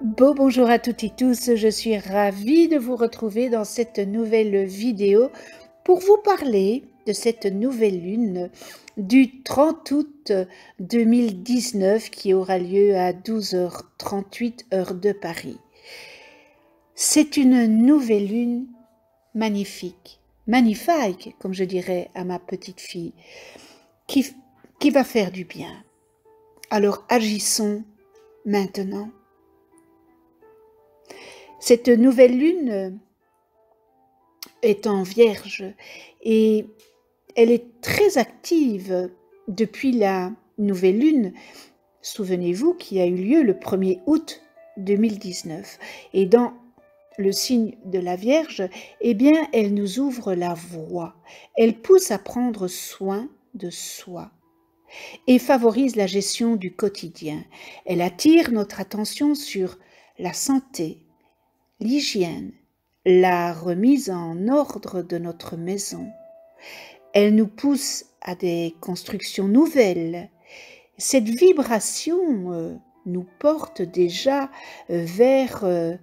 bonjour à toutes et tous, je suis ravie de vous retrouver dans cette nouvelle vidéo pour vous parler de cette nouvelle lune du 30 août 2019 qui aura lieu à 12h38 heure de Paris. C'est une nouvelle lune magnifique, magnifique comme je dirais à ma petite fille, qui va faire du bien. Alors agissons maintenant. Cette nouvelle lune est en vierge et elle est très active depuis la nouvelle lune, souvenez-vous, qui a eu lieu le 1er août 2019. Et dans le signe de la Vierge, eh bien, elle nous ouvre la voie. Elle pousse à prendre soin de soi et favorise la gestion du quotidien. Elle attire notre attention sur la santé, l'hygiène, la remise en ordre de notre maison. Elle nous pousse à des constructions nouvelles. Cette vibration euh, nous porte déjà euh, vers euh,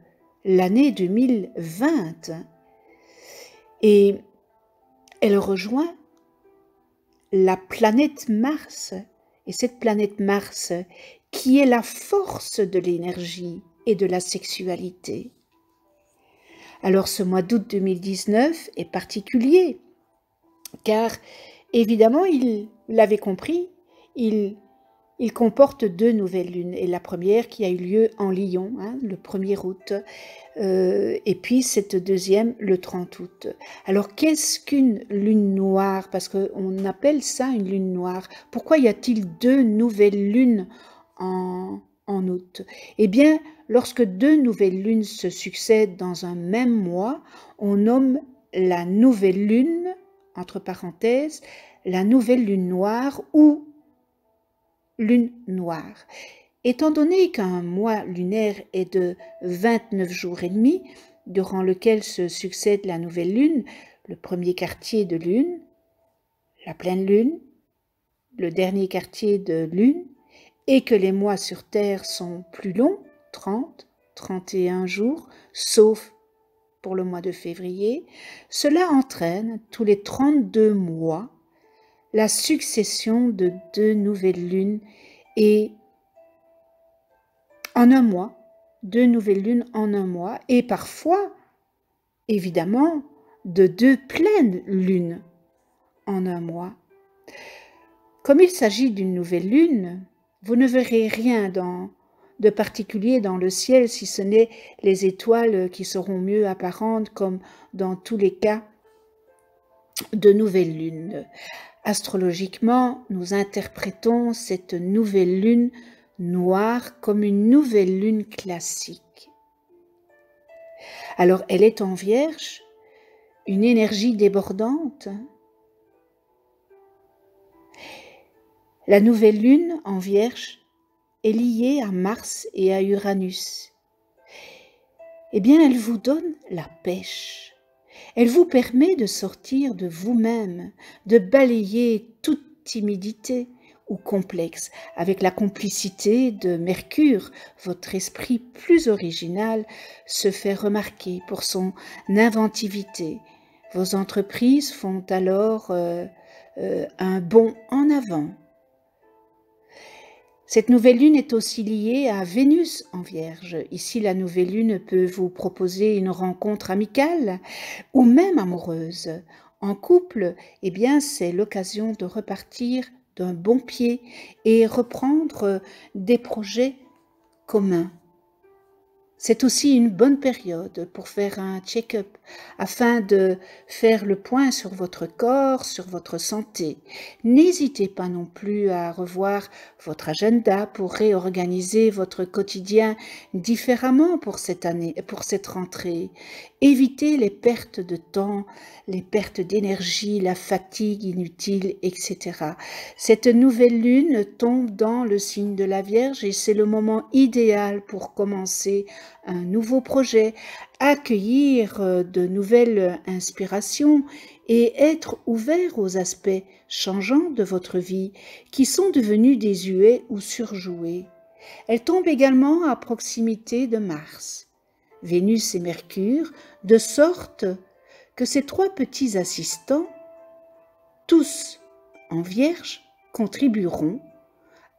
l'année 2020 et elle rejoint la planète Mars et cette planète Mars qui est la force de l'énergie et de la sexualité. Alors ce mois d'août 2019 est particulier, car évidemment, il l'avait compris, il, il, comporte deux nouvelles lunes, et la première qui a eu lieu en Lyon, hein, le 1er août, euh, et puis cette deuxième le 30 août. Alors qu'est-ce qu'une lune noire Parce qu'on appelle ça une lune noire. Pourquoi y a-t-il deux nouvelles lunes en en août Eh bien, lorsque deux nouvelles lunes se succèdent dans un même mois, on nomme la nouvelle lune, entre parenthèses, la nouvelle lune noire ou lune noire. Étant donné qu'un mois lunaire est de 29 jours et demi, durant lequel se succède la nouvelle lune, le premier quartier de lune, la pleine lune, le dernier quartier de lune, et que les mois sur Terre sont plus longs, 30, 31 jours, sauf pour le mois de février, cela entraîne tous les 32 mois la succession de deux nouvelles lunes et en un mois, deux nouvelles lunes en un mois et parfois, évidemment, de deux pleines lunes en un mois. Comme il s'agit d'une nouvelle lune, vous ne verrez rien de particulier dans le ciel si ce n'est les étoiles qui seront mieux apparentes comme dans tous les cas de nouvelle lune. Astrologiquement, nous interprétons cette nouvelle lune noire comme une nouvelle lune classique. Alors elle est en vierge, une énergie débordante, La nouvelle lune en vierge est liée à Mars et à Uranus. Eh bien, elle vous donne la pêche. Elle vous permet de sortir de vous-même, de balayer toute timidité ou complexe, avec la complicité de Mercure, votre esprit plus original se fait remarquer pour son inventivité. Vos entreprises font alors euh, euh, un bond en avant cette nouvelle lune est aussi liée à Vénus en Vierge. Ici, la nouvelle lune peut vous proposer une rencontre amicale ou même amoureuse. En couple, eh bien, c'est l'occasion de repartir d'un bon pied et reprendre des projets communs. C'est aussi une bonne période pour faire un check-up afin de faire le point sur votre corps, sur votre santé. N'hésitez pas non plus à revoir votre agenda pour réorganiser votre quotidien différemment pour cette année, pour cette rentrée. Évitez les pertes de temps, les pertes d'énergie, la fatigue inutile, etc. Cette nouvelle lune tombe dans le signe de la Vierge et c'est le moment idéal pour commencer un nouveau projet, accueillir euh, de nouvelles inspirations et être ouvert aux aspects changeants de votre vie qui sont devenus désuets ou surjoués. Elle tombe également à proximité de Mars, Vénus et Mercure, de sorte que ces trois petits assistants, tous en Vierge, contribueront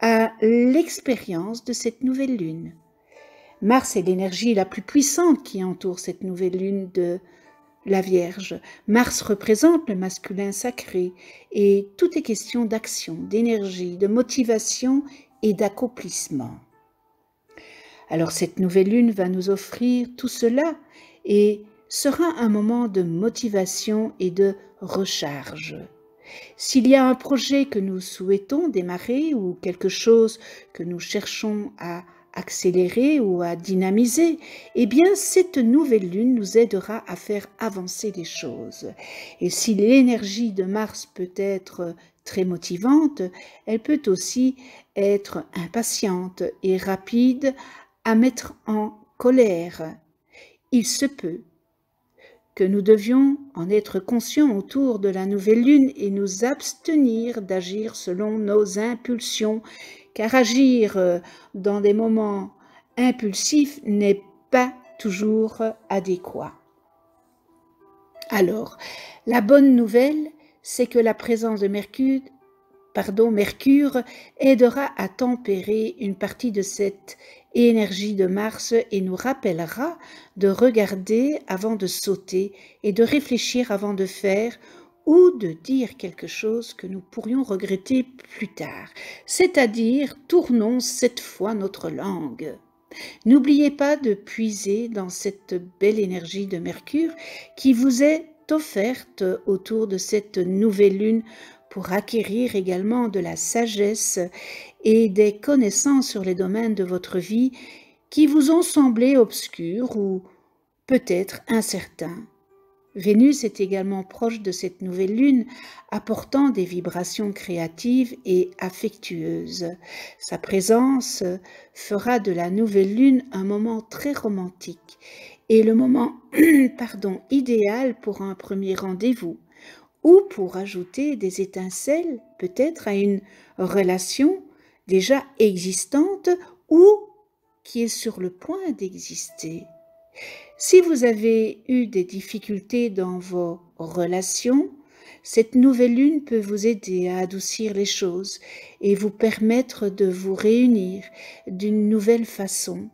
à l'expérience de cette nouvelle lune. Mars est l'énergie la plus puissante qui entoure cette nouvelle lune de la Vierge. Mars représente le masculin sacré et tout est question d'action, d'énergie, de motivation et d'accomplissement. Alors cette nouvelle lune va nous offrir tout cela et sera un moment de motivation et de recharge. S'il y a un projet que nous souhaitons démarrer ou quelque chose que nous cherchons à accélérer ou à dynamiser, eh bien cette nouvelle lune nous aidera à faire avancer les choses. Et si l'énergie de Mars peut être très motivante, elle peut aussi être impatiente et rapide à mettre en colère. Il se peut que nous devions en être conscients autour de la nouvelle lune et nous abstenir d'agir selon nos impulsions car agir euh, dans des moments impulsifs n'est pas toujours euh, adéquat. Alors, la bonne nouvelle, c'est que la présence de Mercure, pardon, Mercure aidera à tempérer une partie de cette énergie de Mars et nous rappellera de regarder avant de sauter et de réfléchir avant de faire ou de dire quelque chose que nous pourrions regretter plus tard, c'est-à-dire tournons cette fois notre langue. N'oubliez pas de puiser dans cette belle énergie de Mercure qui vous est offerte autour de cette nouvelle lune pour acquérir également de la sagesse et des connaissances sur les domaines de votre vie qui vous ont semblé obscurs ou peut-être incertains. Vénus est également proche de cette nouvelle lune, apportant des vibrations créatives et affectueuses. Sa présence fera de la nouvelle lune un moment très romantique et le moment pardon, idéal pour un premier rendez-vous ou pour ajouter des étincelles peut-être à une relation déjà existante ou qui est sur le point d'exister. Si vous avez eu des difficultés dans vos relations, cette nouvelle lune peut vous aider à adoucir les choses et vous permettre de vous réunir d'une nouvelle façon.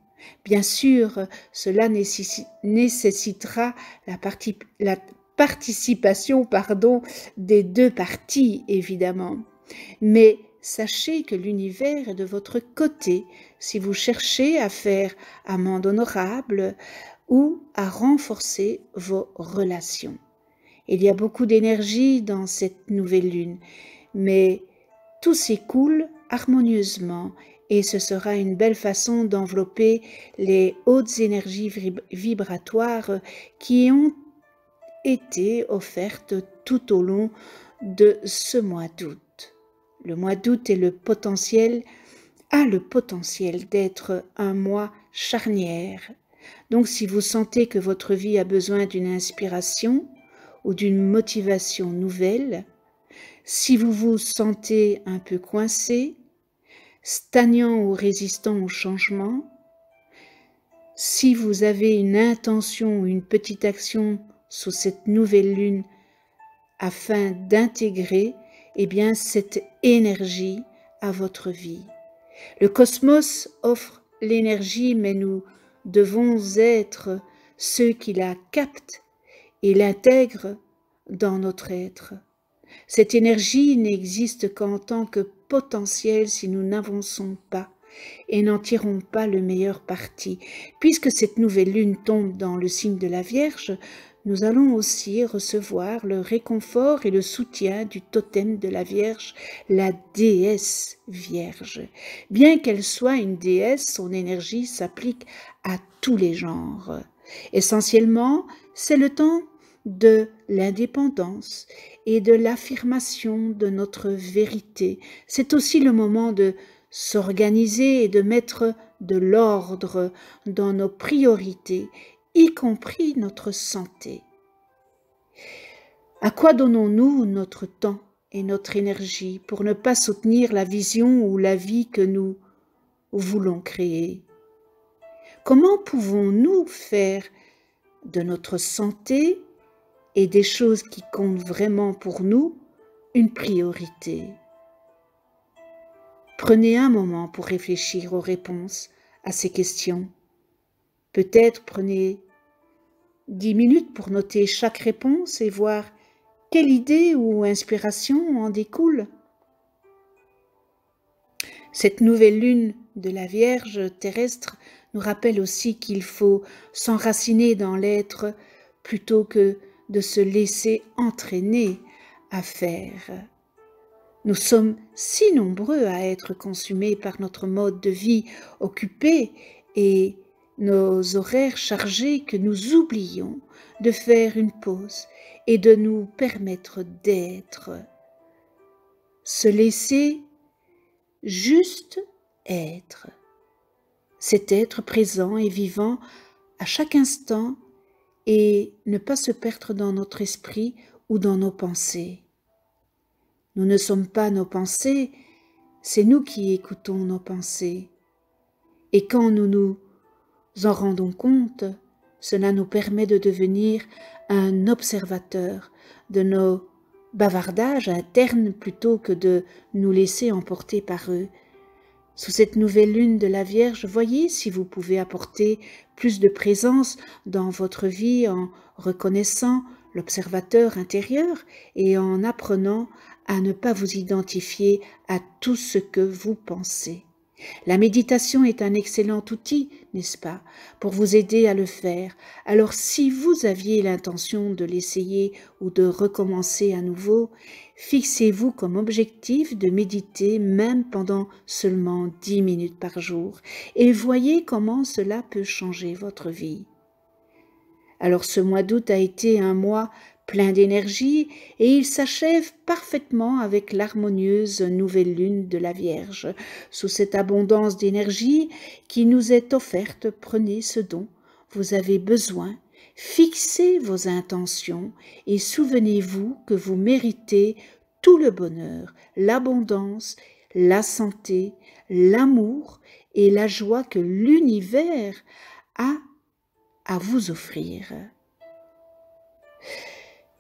Bien sûr, cela nécessitera la, participation pardon, des deux parties, évidemment. Mais sachez que l'univers est de votre côté si vous cherchez à faire amende honorable ou à renforcer vos relations. Il y a beaucoup d'énergie dans cette nouvelle lune, mais tout s'écoule harmonieusement et ce sera une belle façon d'envelopper les hautes énergies vibratoires qui ont été offertes tout au long de ce mois d'août. Le mois d'août est le potentiel a le potentiel d'être un mois charnière donc si vous sentez que votre vie a besoin d'une inspiration ou d'une motivation nouvelle, si vous vous sentez un peu coincé, stagnant ou résistant au changement, si vous avez une intention ou une petite action sous cette nouvelle lune afin d'intégrer eh bien cette énergie à votre vie. Le cosmos offre l'énergie mais nous devons être ceux qui la captent et l'intègrent dans notre être. Cette énergie n'existe qu'en tant que potentiel si nous n'avançons pas et n'en tirons pas le meilleur parti. Puisque cette nouvelle lune tombe dans le signe de la Vierge, nous allons aussi recevoir le réconfort et le soutien du totem de la Vierge, la déesse Vierge. Bien qu'elle soit une déesse, son énergie s'applique à tous les genres. Essentiellement, c'est le temps de l'indépendance et de l'affirmation de notre vérité. C'est aussi le moment de s'organiser et de mettre de l'ordre dans nos priorités y compris notre santé. À quoi donnons-nous notre temps et notre énergie pour ne pas soutenir la vision ou la vie que nous voulons créer Comment pouvons-nous faire de notre santé et des choses qui comptent vraiment pour nous une priorité Prenez un moment pour réfléchir aux réponses à ces questions Peut-être prenez dix minutes pour noter chaque réponse et voir quelle idée ou inspiration en découle. Cette nouvelle lune de la Vierge terrestre nous rappelle aussi qu'il faut s'enraciner dans l'être plutôt que de se laisser entraîner à faire. Nous sommes si nombreux à être consumés par notre mode de vie occupé et nos horaires chargés que nous oublions de faire une pause et de nous permettre d'être. Se laisser juste être. C'est être présent et vivant à chaque instant et ne pas se perdre dans notre esprit ou dans nos pensées. Nous ne sommes pas nos pensées, c'est nous qui écoutons nos pensées. Et quand nous nous en rendons compte, cela nous permet de devenir un observateur de nos bavardages internes plutôt que de nous laisser emporter par eux. Sous cette nouvelle lune de la Vierge, voyez si vous pouvez apporter plus de présence dans votre vie en reconnaissant l'observateur intérieur et en apprenant à ne pas vous identifier à tout ce que vous pensez. La méditation est un excellent outil, n'est-ce pas, pour vous aider à le faire. Alors si vous aviez l'intention de l'essayer ou de recommencer à nouveau, fixez-vous comme objectif de méditer même pendant seulement 10 minutes par jour et voyez comment cela peut changer votre vie. Alors ce mois d'août a été un mois plein d'énergie, et il s'achève parfaitement avec l'harmonieuse nouvelle lune de la Vierge. Sous cette abondance d'énergie qui nous est offerte, prenez ce don. Vous avez besoin, fixez vos intentions et souvenez-vous que vous méritez tout le bonheur, l'abondance, la santé, l'amour et la joie que l'univers a à vous offrir.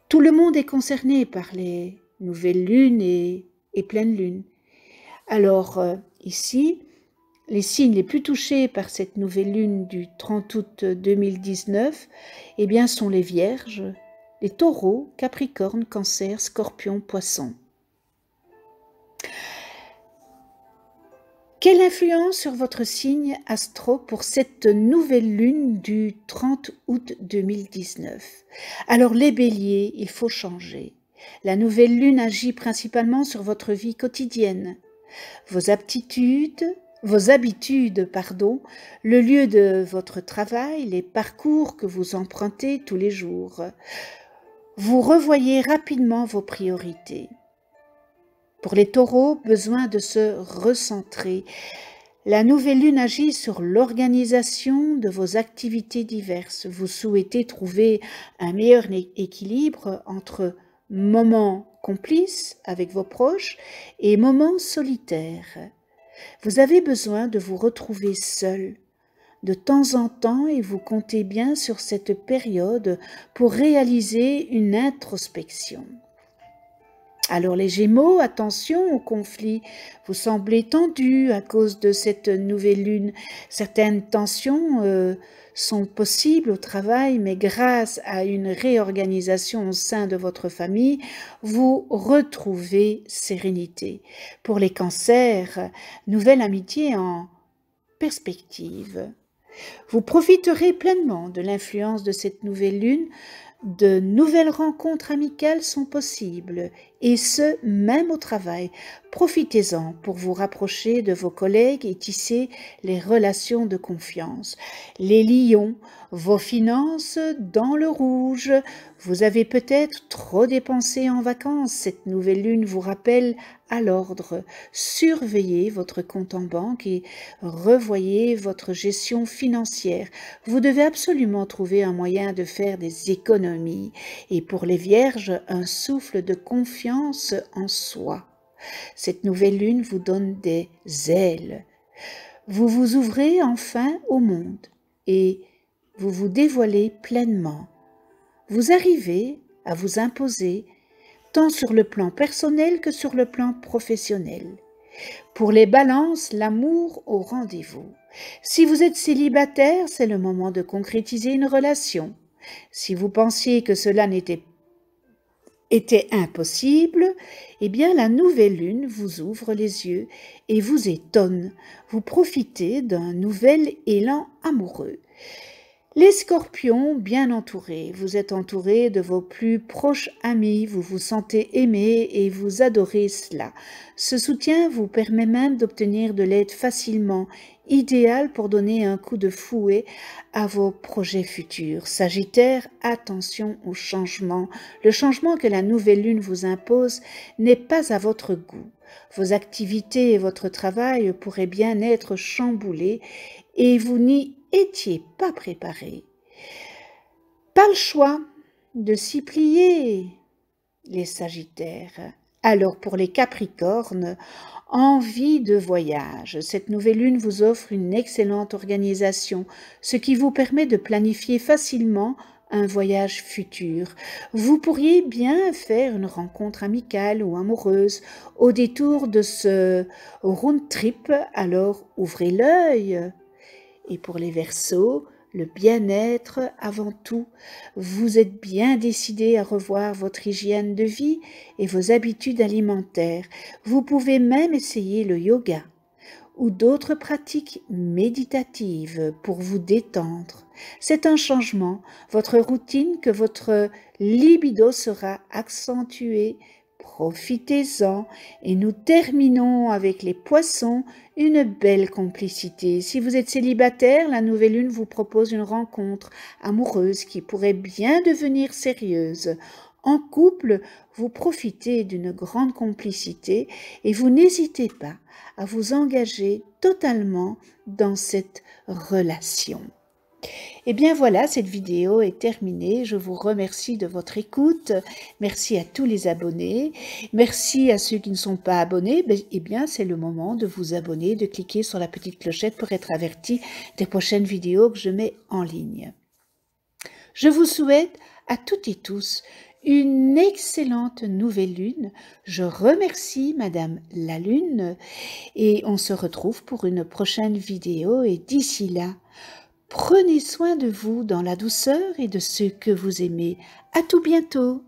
Tout le monde est concerné par les nouvelles lunes et, pleines lunes. Alors euh, ici, les signes les plus touchés par cette nouvelle lune du 30 août 2019 eh bien, sont les vierges, les taureaux, capricornes, cancer, scorpions, poissons. Quelle influence sur votre signe astro pour cette nouvelle lune du 30 août 2019 Alors les béliers, il faut changer. La nouvelle lune agit principalement sur votre vie quotidienne, vos aptitudes, vos habitudes, pardon, le lieu de votre travail, les parcours que vous empruntez tous les jours. Vous revoyez rapidement vos priorités. Pour les taureaux, besoin de se recentrer. La nouvelle lune agit sur l'organisation de vos activités diverses. Vous souhaitez trouver un meilleur équilibre entre moments complices avec vos proches et moments solitaires. Vous avez besoin de vous retrouver seul de temps en temps et vous comptez bien sur cette période pour réaliser une introspection. Alors les Gémeaux, attention au conflit. Vous semblez tendu à cause de cette nouvelle lune. Certaines tensions euh, sont possibles au travail, mais grâce à une réorganisation au sein de votre famille, vous retrouvez sérénité. Pour les cancers, nouvelle amitié en perspective. Vous profiterez pleinement de l'influence de cette nouvelle lune. De nouvelles rencontres amicales sont possibles et ce, même au travail. Profitez-en pour vous rapprocher de vos collègues et tisser les relations de confiance. Les lions, vos finances dans le rouge. Vous avez peut-être trop dépensé en vacances. Cette nouvelle lune vous rappelle à l'ordre. Surveillez votre compte en banque et revoyez votre gestion financière. Vous devez absolument trouver un moyen de faire des économies. Et pour les vierges, un souffle de confiance en soi. Cette nouvelle lune vous donne des ailes. Vous vous ouvrez enfin au monde et vous vous dévoilez pleinement. Vous arrivez à vous imposer tant sur le plan personnel que sur le plan professionnel. Pour les balances, l'amour au rendez-vous. Si vous êtes célibataire, c'est le moment de concrétiser une relation. Si vous pensiez que cela n'était était impossible, eh bien la nouvelle lune vous ouvre les yeux et vous étonne. Vous profitez d'un nouvel élan amoureux. Les scorpions, bien entourés, vous êtes entourés de vos plus proches amis, vous vous sentez aimé et vous adorez cela. Ce soutien vous permet même d'obtenir de l'aide facilement idéal pour donner un coup de fouet à vos projets futurs. Sagittaire, attention au changement. Le changement que la nouvelle lune vous impose n'est pas à votre goût. Vos activités et votre travail pourraient bien être chamboulés et vous n'y étiez pas préparé. Pas le choix de s'y plier, les Sagittaires. Alors pour les Capricornes, envie de voyage. Cette nouvelle lune vous offre une excellente organisation, ce qui vous permet de planifier facilement un voyage futur. Vous pourriez bien faire une rencontre amicale ou amoureuse au détour de ce round trip, alors ouvrez l'œil. Et pour les Verseaux, le bien-être avant tout. Vous êtes bien décidé à revoir votre hygiène de vie et vos habitudes alimentaires. Vous pouvez même essayer le yoga ou d'autres pratiques méditatives pour vous détendre. C'est un changement, votre routine que votre libido sera accentuée Profitez-en et nous terminons avec les poissons, une belle complicité. Si vous êtes célibataire, la nouvelle lune vous propose une rencontre amoureuse qui pourrait bien devenir sérieuse. En couple, vous profitez d'une grande complicité et vous n'hésitez pas à vous engager totalement dans cette relation. Et eh bien voilà, cette vidéo est terminée. Je vous remercie de votre écoute. Merci à tous les abonnés. Merci à ceux qui ne sont pas abonnés. Ben, eh bien, c'est le moment de vous abonner, de cliquer sur la petite clochette pour être averti des prochaines vidéos que je mets en ligne. Je vous souhaite à toutes et tous une excellente nouvelle lune. Je remercie Madame la Lune et on se retrouve pour une prochaine vidéo et d'ici là, Prenez soin de vous dans la douceur et de ceux que vous aimez. À tout bientôt!